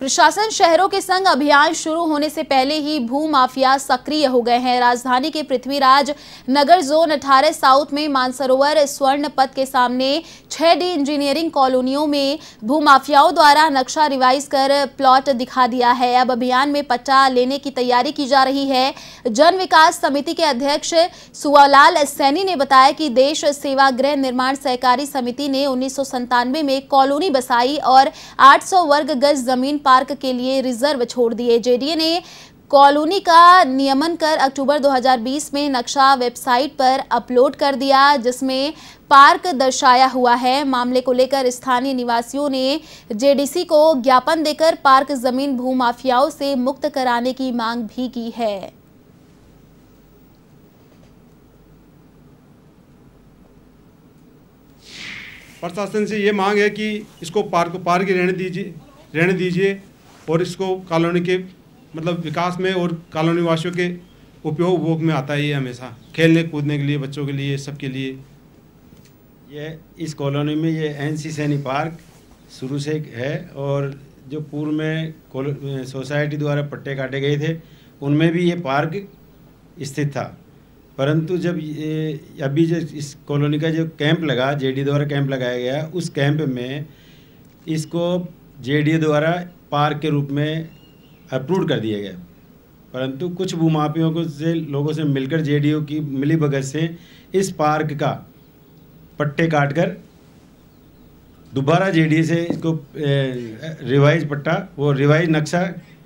प्रशासन शहरों के संग अभियान शुरू होने से पहले ही भू माफिया सक्रिय हो गए हैं राजधानी के पृथ्वीराज नगर जोन 18 साउथ में मानसरोवर स्वर्ण पथ के सामने छह डी इंजीनियरिंग कॉलोनियों में भू माफियाओं द्वारा नक्शा रिवाइज कर प्लॉट दिखा दिया है अब अभियान में पट्टा लेने की तैयारी की जा रही है जन विकास समिति के अध्यक्ष सुवालाल सैनी ने बताया कि देश सेवा गृह निर्माण सहकारी समिति ने उन्नीस में कॉलोनी बसाई और आठ वर्ग गज जमीन पार्क के लिए रिजर्व छोड़ दिए जेडीए ने कॉलोनी का नियमन कर अक्टूबर 2020 में नक्शा वेबसाइट पर अपलोड कर दिया जिसमें पार्क दर्शाया हुआ है मामले को लेकर स्थानीय निवासियों ने जेडीसी को ज्ञापन देकर पार्क जमीन भूमाफियाओं से मुक्त कराने की मांग भी की है प्रशासन से ये मांग है कि इसको पार्क पार्क रहने दीजिए रहने दीजिए और इसको कॉलोनी के मतलब विकास में और कॉलोनी वासियों के उपयोग उपयोग में आता है ये हमेशा खेलने कूदने के लिए बच्चों के लिए सबके लिए यह इस कॉलोनी में ये एन सी सैनी पार्क शुरू से है और जो पूर्व में सोसाइटी द्वारा पट्टे काटे गए थे उनमें भी ये पार्क स्थित था परंतु जब ये अभी जो इस कॉलोनी का जो कैंप लगा जेडी द्वारा कैंप लगाया गया उस कैंप में इसको जेडीए द्वारा पार्क के रूप में अप्रूव कर दिया गया परंतु कुछ भूमापियों को से लोगों से मिलकर जेडीयू की मिली भगत से इस पार्क का पट्टे काट कर दोबारा जेडीए से इसको रिवाइज पट्टा वो रिवाइज नक्शा